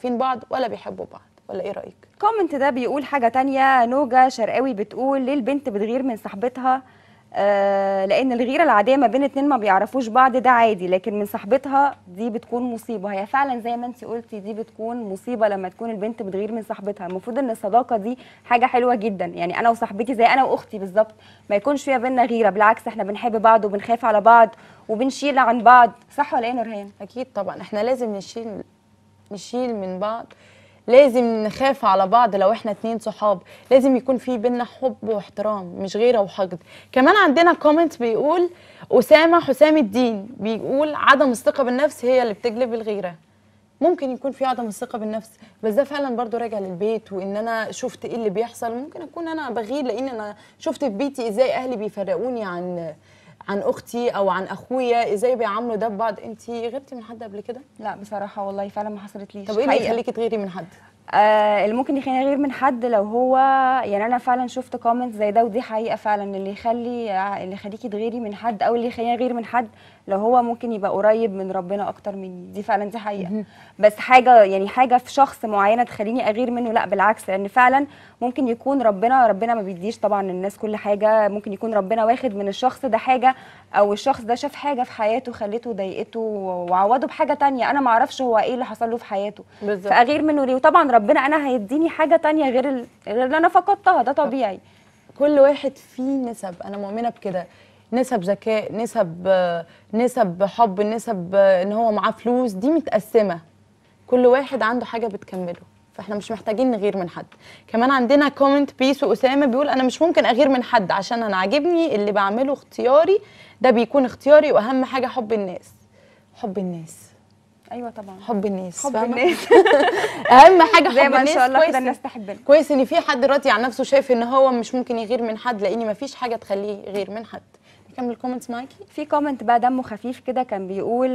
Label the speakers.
Speaker 1: عارفين بعض ولا بيحبوا بعض ولا
Speaker 2: ايه رايك الكومنت ده بيقول حاجه تانية نوجه شرقاوي بتقول ليه البنت بتغير من صاحبتها آه لان الغيره العاديه ما بين اتنين ما بيعرفوش بعض ده عادي لكن من صاحبتها دي بتكون مصيبه هي فعلا زي ما انت قلتي دي بتكون مصيبه لما تكون البنت بتغير من صاحبتها المفروض ان الصداقه دي حاجه حلوه جدا يعني انا وصاحبتي زي انا واختي بالظبط ما يكونش فيها بينا غيره بالعكس احنا بنحب بعض وبنخاف على بعض
Speaker 1: وبنشيل عن بعض صح ولا ايه نورهان اكيد طبعا احنا لازم نشيل نشيل من بعض لازم نخاف على بعض لو احنا اتنين صحاب لازم يكون في بينا حب واحترام مش غيره وحقد كمان عندنا كومنت بيقول اسامه حسام الدين بيقول عدم الثقه بالنفس هي اللي بتجلب الغيره ممكن يكون في عدم الثقه بالنفس بس ده فعلا برضو راجع للبيت وان انا شفت ايه اللي بيحصل ممكن اكون انا بغير لان انا شفت في بيتي ازاي اهلي بيفرقوني عن عن اختي او عن اخويا ازاي بيعاملوا ده ببعض انت غبتي من حد قبل كده لا بصراحه والله فعلا ما ليش طب ايه اللي يخليكي
Speaker 2: تغيري من حد آه اللي ممكن يخليني غير من حد لو هو يعني انا فعلا شفت كومنت زي ده ودي حقيقه فعلا اللي يخلي اللي يخليكي تغيري من حد او اللي يخليني غير من حد لو هو ممكن يبقى قريب من ربنا اكتر مني دي فعلا دي حقيقه بس حاجه يعني حاجه في شخص معينه تخليني اغير منه لا بالعكس لان فعلا ممكن يكون ربنا ربنا ما بيديش طبعا للناس كل حاجه ممكن يكون ربنا واخد من الشخص ده حاجه او الشخص ده شاف حاجه في حياته خلته ضايقته وعوضه بحاجه تانية انا ما اعرفش هو ايه اللي حصل له في حياته بالظبط فاغير منه ليه وطبعا ربنا انا هيديني حاجه تانية غير ال... غير اللي انا فقدتها ده طبيعي
Speaker 1: كل واحد فيه نسب انا مؤمنه بكده نسب ذكاء نسب نسب حب نسب ان هو معاه فلوس دي متقسمه كل واحد عنده حاجه بتكمله فاحنا مش محتاجين نغير من حد كمان عندنا كومنت بيس واسامه بيقول انا مش ممكن اغير من حد عشان انا عاجبني اللي بعمله اختياري ده بيكون اختياري واهم حاجه حب الناس حب الناس
Speaker 2: ايوه طبعا حب
Speaker 1: الناس حب الناس
Speaker 2: اهم حاجه حب الناس ان شاء الله كده الناس
Speaker 1: تحبنا كويس ان في حد دلوقتي عن نفسه شايف ان هو مش ممكن يغير من حد لان فيش حاجه تخليه غير من حد نكمل كومنتس معاكي في كومنت بقى دمه
Speaker 2: خفيف كده كان بيقول